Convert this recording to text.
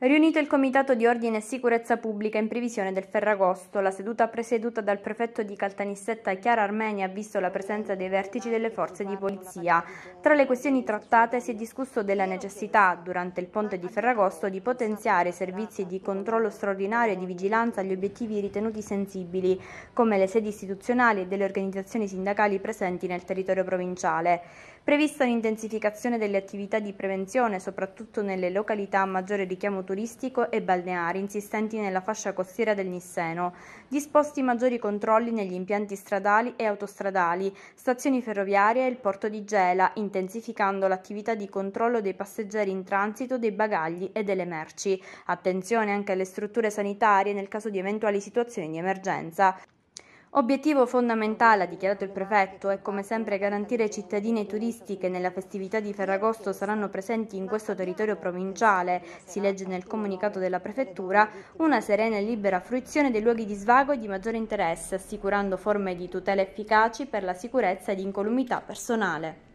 Riunito il Comitato di Ordine e Sicurezza Pubblica in previsione del Ferragosto, la seduta presieduta dal prefetto di Caltanissetta Chiara Armenia ha visto la presenza dei vertici delle forze di polizia. Tra le questioni trattate si è discusso della necessità, durante il ponte di Ferragosto, di potenziare i servizi di controllo straordinario e di vigilanza agli obiettivi ritenuti sensibili, come le sedi istituzionali e delle organizzazioni sindacali presenti nel territorio provinciale. Prevista un'intensificazione delle attività di prevenzione, soprattutto nelle località a maggiore richiamo turistico e balneari insistenti nella fascia costiera del Nisseno, disposti maggiori controlli negli impianti stradali e autostradali, stazioni ferroviarie e il porto di Gela, intensificando l'attività di controllo dei passeggeri in transito, dei bagagli e delle merci. Attenzione anche alle strutture sanitarie nel caso di eventuali situazioni di emergenza. Obiettivo fondamentale, ha dichiarato il prefetto, è come sempre garantire ai cittadini e ai turisti che nella festività di Ferragosto saranno presenti in questo territorio provinciale, si legge nel comunicato della prefettura, una serena e libera fruizione dei luoghi di svago e di maggiore interesse, assicurando forme di tutela efficaci per la sicurezza e l'incolumità personale.